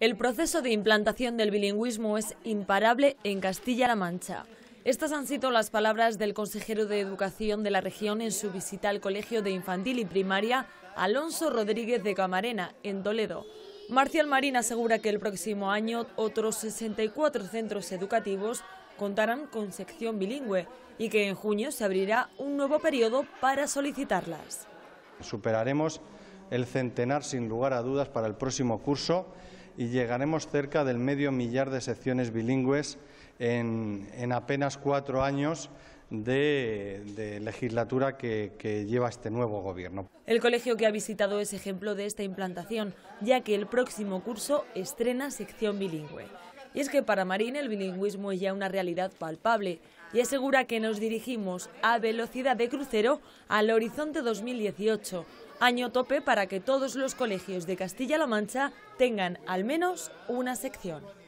El proceso de implantación del bilingüismo es imparable en Castilla-La Mancha. Estas han sido las palabras del consejero de Educación de la región en su visita al Colegio de Infantil y Primaria, Alonso Rodríguez de Camarena, en Toledo. Marcial Marín asegura que el próximo año otros 64 centros educativos contarán con sección bilingüe y que en junio se abrirá un nuevo periodo para solicitarlas. Superaremos el centenar sin lugar a dudas para el próximo curso y llegaremos cerca del medio millar de secciones bilingües en, apenas cuatro años de, legislatura que lleva este nuevo gobierno. El colegio que ha visitado es ejemplo de esta implantación, ya que el próximo curso estrena sección bilingüe. Y es que para Marín el bilingüismo es ya una realidad palpable y asegura que nos dirigimos a velocidad de crucero al horizonte 2018, año tope para que todos los colegios de Castilla-La Mancha tengan al menos una sección.